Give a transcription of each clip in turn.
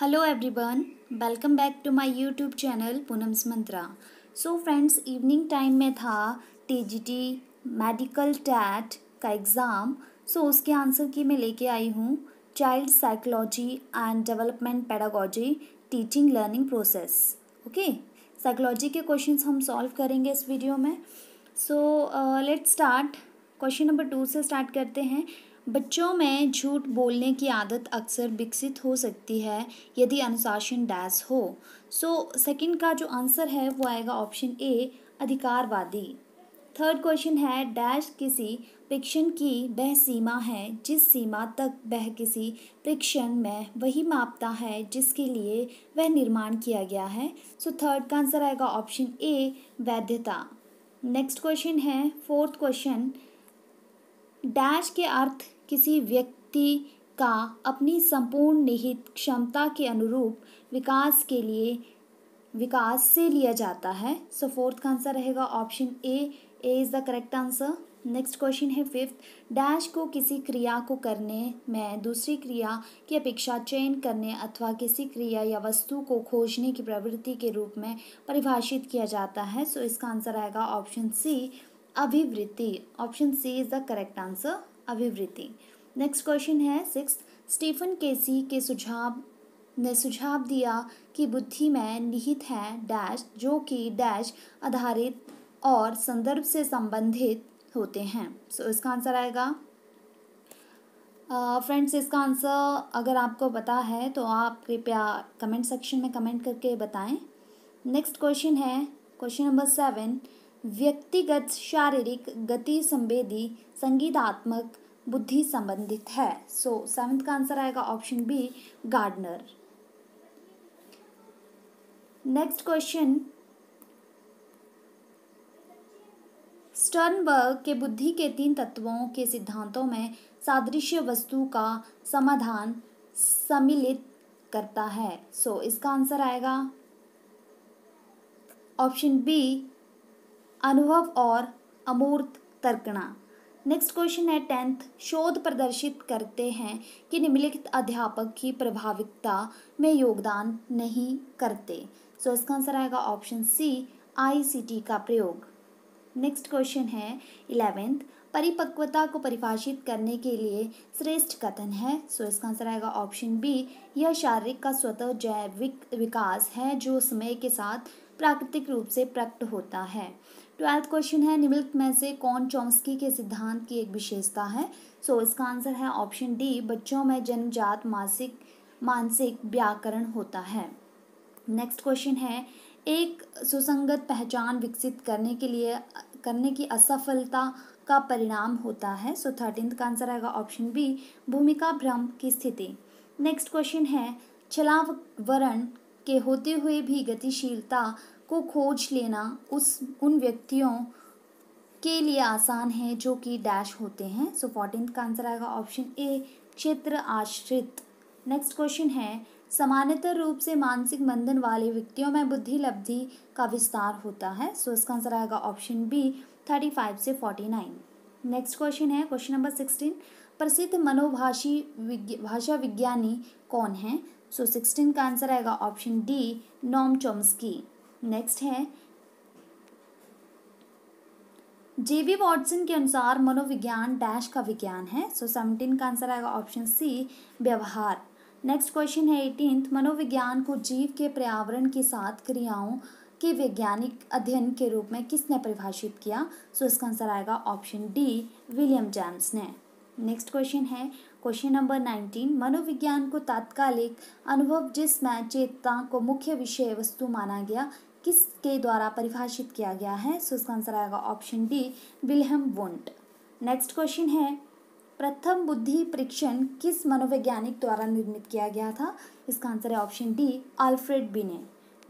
hello everyone welcome back to my YouTube channel Poonam's Mantra so friends evening time में था TGT medical TET का exam so so, उसके answer key मैं लेके आई हूँ child psychology and development pedagogy teaching learning process okay psychology के questions हम सॉल्व करेंगे इस वीडियो में so let start question number two से स्टार्ट करते हैं बच्चों में झूठ बोलने की आदत अक्सर विकसित हो सकती है यदि अनुशासन डैश हो सो so, सेकंड का जो आंसर है वो आएगा ऑप्शन ए अधिकारवादी थर्ड क्वेश्चन है डैश किसी प्रेक्षण की वह सीमा है जिस सीमा तक वह किसी प्रेक्षण में वही मापता है जिसके लिए वह निर्माण किया गया है सो थर्ड का आंसर आएगा ऑप्शन ए वैधता नेक्स्ट क्वेश्चन है फोर्थ क्वेश्चन डैश के अर्थ किसी व्यक्ति का अपनी संपूर्ण निहित क्षमता के अनुरूप विकास के लिए विकास से लिया जाता है सो फोर्थ का आंसर रहेगा option A A is the correct answer next question है फिफ्थ डैश को किसी क्रिया को करने में दूसरी क्रिया की अपेक्षा चयन करने अथवा किसी क्रिया या वस्तु को खोजने की प्रवृत्ति के रूप में परिभाषित किया जाता है सो so इसका आंसर आएगा ऑप्शन सी अभिवृत्ति option C is the correct answer अभिवृत्ति नेक्स्ट क्वेश्चन है सिक्स स्टीफन केसी के सुझाव ने सुझाव दिया कि बुद्धि में निहित है डैश जो कि डैश आधारित और संदर्भ से संबंधित होते हैं सो so, इसका आंसर आएगा फ्रेंड्स uh, इसका आंसर अगर आपको पता है तो आप कृपया कमेंट सेक्शन में कमेंट करके बताएं नेक्स्ट क्वेश्चन है क्वेश्चन नंबर सेवन व्यक्तिगत शारीरिक गति संवेदी संगीतात्मक बुद्धि संबंधित है सो so, का आंसर आएगा option B Gardner next question Sternberg के बुद्धि के तीन तत्वों के सिद्धांतों में सादृश्य वस्तु का समाधान सम्मिलित करता है सो so, इसका आंसर आएगा ऑप्शन बी अनुभव और अमूर्त तर्कणा नेक्स्ट क्वेश्चन है टेंथ शोध प्रदर्शित करते हैं कि निम्नलिखित अध्यापक की प्रभाविकता में योगदान नहीं करते सो so, इसका आंसर आएगा ऑप्शन सी आईसीटी का प्रयोग नेक्स्ट क्वेश्चन है इलेवेंथ परिपक्वता को परिभाषित करने के लिए श्रेष्ठ कथन है सो so, इसका आंसर आएगा ऑप्शन बी यह शारीरिक का स्वतः जैविक विकास है जो समय के साथ प्राकृतिक रूप से प्रकट होता है ट्वेल्थ क्वेश्चन है निम्नलिखित में से कौन चॉम्स्की के सिद्धांत की एक विशेषता है सो so, इसका आंसर है ऑप्शन डी बच्चों में जन्मजात मासिक मानसिक व्याकरण होता है नेक्स्ट क्वेश्चन है एक सुसंगत पहचान विकसित करने के लिए करने की असफलता का परिणाम होता है सो थर्टीन का आंसर आएगा ऑप्शन बी भूमिका भ्रम की स्थिति नेक्स्ट क्वेश्चन है छलावरण के होते हुए भी गतिशीलता को खोज लेना उस उन व्यक्तियों के लिए आसान है जो कि डैश होते हैं सो फोर्टीन का आंसर आएगा ऑप्शन ए क्षेत्र आश्रित नेक्स्ट क्वेश्चन है सामान्यतर रूप से मानसिक बंधन वाले व्यक्तियों में बुद्धि लब्धि का विस्तार होता है सो so इसका आंसर आएगा ऑप्शन बी थर्टी फाइव से फोर्टी नाइन नेक्स्ट क्वेश्चन है क्वेश्चन नंबर सिक्सटीन प्रसिद्ध मनोभाषी विज्ञ भाषा विज्ञानी कौन है सो so, सिक्सटीन का आंसर आएगा option D Noam Chomsky next है जेबी वॉटसन के अनुसार मनोविज्ञान डैश का विज्ञान है सो so, सेवनटीन का आंसर आएगा ऑप्शन सी व्यवहार नेक्स्ट क्वेश्चन है एटीन मनोविज्ञान को जीव के पर्यावरण के साथ क्रियाओं के वैज्ञानिक अध्ययन के रूप में किसने परिभाषित किया सो so, इसका आंसर आएगा ऑप्शन डी विलियम जेम्स ने नेक्स्ट क्वेश्चन है क्वेश्चन नंबर नाइनटीन मनोविज्ञान को तात्कालिक अनुभव जिसमें चेतना को मुख्य विषय वस्तु माना गया किसके द्वारा परिभाषित किया गया है सो इसका आंसर आएगा option D Wilhelm Wundt next question है प्रथम बुद्धि परीक्षण किस मनोवैज्ञानिक द्वारा निर्मित किया गया था इसका आंसर है option D Alfred Binet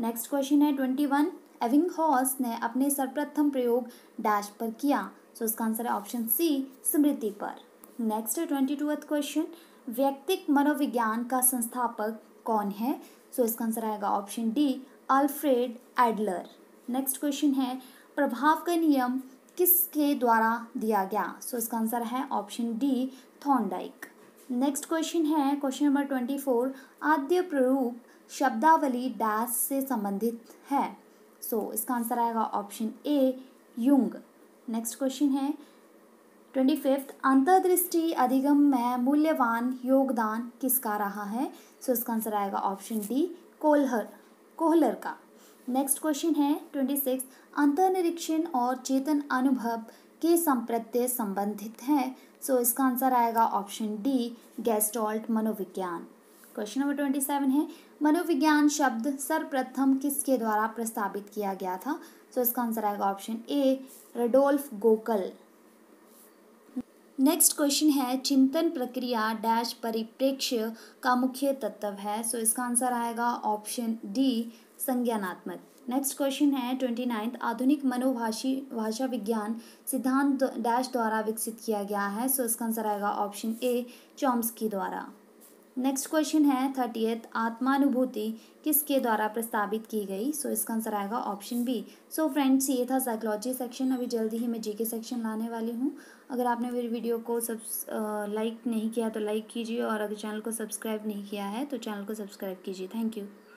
next question है ट्वेंटी वन एविंग हॉस ने अपने सर्वप्रथम प्रयोग डैश पर किया सो इसका आंसर है ऑप्शन सी स्मृति पर नेक्स्ट ट्वेंटी टूथ क्वेश्चन व्यक्तिक मनोविज्ञान का संस्थापक कौन है सो so, इसका आंसर आएगा option D Alfred Adler next question है प्रभाव का नियम किसके द्वारा दिया गया सो so, इसका आंसर है option D Thorndike next question है क्वेश्चन नंबर ट्वेंटी फोर आद्य प्ररूप शब्दावली डैश से संबंधित है सो so, इसका आंसर आएगा option A Jung next question है ट्वेंटी फिफ्थ अंतर्दृष्टि अधिगम में मूल्यवान योगदान किसका रहा है सो इसका आंसर आएगा ऑप्शन डी कोल्हर कोहलर का नेक्स्ट क्वेश्चन है ट्वेंटी सिक्स अंतर्निरीक्षण और चेतन अनुभव के संप्रत्य संबंधित हैं सो so, इसका आंसर आएगा ऑप्शन डी गैस्टॉल्ट मनोविज्ञान क्वेश्चन नंबर ट्वेंटी सेवन है मनोविज्ञान शब्द सर्वप्रथम किसके द्वारा प्रस्तावित किया गया था सो so, इसका आंसर आएगा option A Rudolf Gockel next question है चिंतन प्रक्रिया डैश परिप्रेक्ष्य का मुख्य तत्व है सो so, इसका आंसर आएगा ऑप्शन डी संज्ञानात्मक नेक्स्ट क्वेश्चन है ट्वेंटी नाइन्थ आधुनिक मनोभाषी भाषा विज्ञान सिद्धांत डैश द्वारा विकसित किया गया है सो so, इसका आंसर आएगा ऑप्शन ए चॉम्स्की द्वारा नेक्स्ट क्वेश्चन है थर्टीएथ आत्मानुभूति किसके द्वारा प्रस्तावित की गई सो so, इसका आंसर आएगा ऑप्शन बी सो फ्रेंड्स ये था साइकोलॉजी सेक्शन अभी जल्दी ही मैं जीके सेक्शन लाने वाली हूँ अगर आपने मेरी वीडियो को सब लाइक नहीं किया तो लाइक कीजिए और अगर चैनल को सब्सक्राइब नहीं किया है तो चैनल को सब्सक्राइब कीजिए थैंक यू